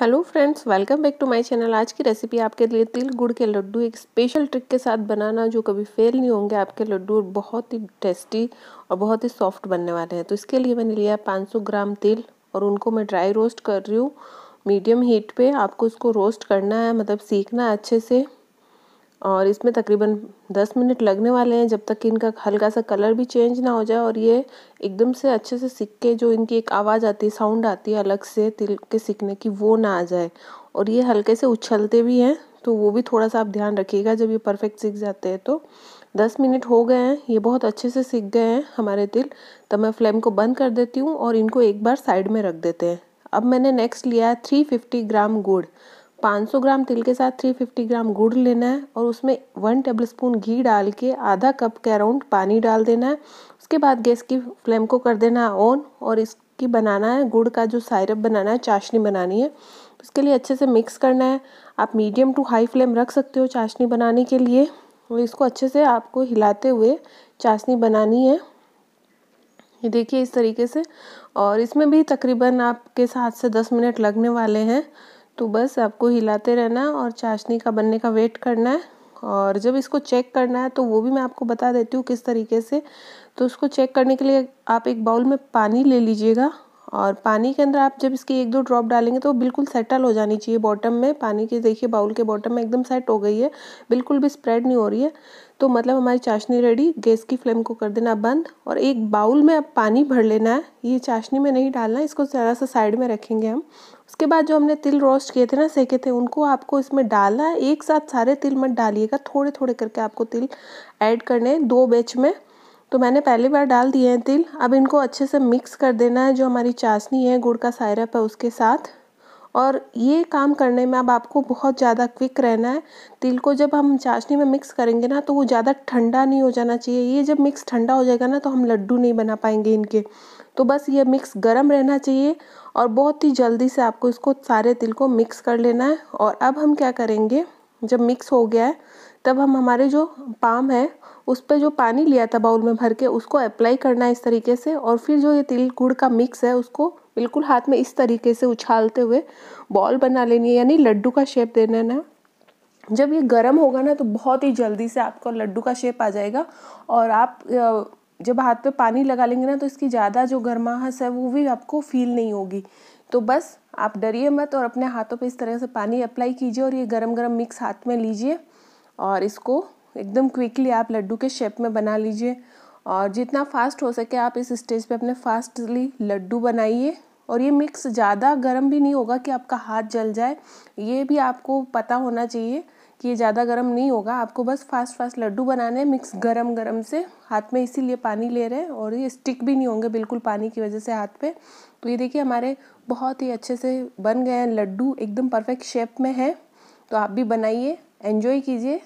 hello friends welcome back to my channel आज की recipe आपके लिए तिल गुड़ के लड्डू एक स्पेशल ट्रिक के साथ बनाना जो कभी फेल नहीं होंगे आपके लड्डू बहुत ही टेस्टी और बहुत ही सॉफ्ट बनने वाले हैं तो इसके लिए मैंने लिया 500 ग्राम तिल और उनको मैं ड्राई रोस्ट कर रही हूँ मीडियम हीट पे आपको उसको रोस्ट करना है मतलब सीखना है अच्छे से और इसमें तकरीबन दस मिनट लगने वाले हैं जब तक कि इनका हल्का सा कलर भी चेंज ना हो जाए और ये एकदम से अच्छे से सीख के जो इनकी एक आवाज़ आती है साउंड आती है अलग से तिल के सीखने की वो ना आ जाए और ये हल्के से उछलते भी हैं तो वो भी थोड़ा सा आप ध्यान रखिएगा जब ये परफेक्ट सीख जाते हैं तो दस मिनट हो गए हैं ये बहुत अच्छे से सीख गए हैं हमारे तिल तब मैं फ्लेम को बंद कर देती हूँ और इनको एक बार साइड में रख देते हैं अब मैंने नेक्स्ट लिया है थ्री फिफ्टी ग्राम गुड़ 500 ग्राम तिल के साथ 350 ग्राम गुड़ लेना है और उसमें वन टेबलस्पून घी डाल के आधा कप के अराउंड पानी डाल देना है उसके बाद गैस की फ्लेम को कर देना है ऑन और इसकी बनाना है गुड़ का जो सायरप बनाना है चाशनी बनानी है उसके लिए अच्छे से मिक्स करना है आप मीडियम टू हाई फ्लेम रख सकते हो चाशनी बनाने के लिए और इसको अच्छे से आपको हिलाते हुए चाशनी बनानी है ये देखिए इस तरीके से और इसमें भी तकरीबन आपके सात से दस मिनट लगने वाले हैं तो बस आपको हिलाते रहना है और चाशनी का बनने का वेट करना है और जब इसको चेक करना है तो वो भी मैं आपको बता देती हूँ किस तरीके से तो उसको चेक करने के लिए आप एक बाउल में पानी ले लीजिएगा और पानी के अंदर आप जब इसकी एक दो ड्रॉप डालेंगे तो बिल्कुल सेटल हो जानी चाहिए बॉटम में पानी के देखिए बाउल के बॉटम में एकदम सेट हो गई है बिल्कुल भी स्प्रेड नहीं हो रही है तो मतलब हमारी चाशनी रेडी गैस की फ्लेम को कर देना बंद और एक बाउल में अब पानी भर लेना है ये चाशनी में नहीं डालना इसको ज़रा सा साइड में रखेंगे हम उसके बाद जो हमने तिल रोस्ट किए थे ना सेके थे उनको आपको इसमें डालना है एक साथ सारे तिल मत डालिएगा थोड़े थोड़े करके आपको तिल ऐड करने हैं दो बैच में तो मैंने पहली बार डाल दिए हैं तिल अब इनको अच्छे से मिक्स कर देना है जो हमारी चाशनी है गुड़ का सायरप है उसके साथ और ये काम करने में अब आपको बहुत ज़्यादा क्विक रहना है तिल को जब हम चाशनी में मिक्स करेंगे ना तो वो ज़्यादा ठंडा नहीं हो जाना चाहिए ये जब मिक्स ठंडा हो जाएगा ना तो हम लड्डू नहीं बना पाएंगे इनके तो बस ये मिक्स गर्म रहना चाहिए और बहुत ही जल्दी से आपको इसको सारे तिल को मिक्स कर लेना है और अब हम क्या करेंगे जब मिक्स हो गया है तब हम हमारे जो पाम है उस पर जो पानी लिया था बाउल में भर के उसको अप्लाई करना है इस तरीके से और फिर जो ये तिल गुड़ का मिक्स है उसको बिल्कुल हाथ में इस तरीके से उछालते हुए बॉल बना लेनी है यानी लड्डू का शेप देना है ना जब ये गर्म होगा ना तो बहुत ही जल्दी से आपको लड्डू का शेप आ जाएगा और आप जब हाथ पे पानी लगा लेंगे ना तो इसकी ज़्यादा जो गर्माहट है वो भी आपको फील नहीं होगी तो बस आप डरिए मत और अपने हाथों पे इस तरह से पानी अप्लाई कीजिए और ये गरम गरम मिक्स हाथ में लीजिए और इसको एकदम क्विकली आप लड्डू के शेप में बना लीजिए और जितना फास्ट हो सके आप इस स्टेज पे अपने फास्टली लड्डू बनाइए और ये मिक्स ज़्यादा गर्म भी नहीं होगा कि आपका हाथ जल जाए ये भी आपको पता होना चाहिए कि ये ज़्यादा गर्म नहीं होगा आपको बस फास्ट फास्ट लड्डू बनाने हैं मिक्स गरम गरम से हाथ में इसीलिए पानी ले रहे हैं और ये स्टिक भी नहीं होंगे बिल्कुल पानी की वजह से हाथ पे तो ये देखिए हमारे बहुत ही अच्छे से बन गए हैं लड्डू एकदम परफेक्ट शेप में है तो आप भी बनाइए एन्जॉय कीजिए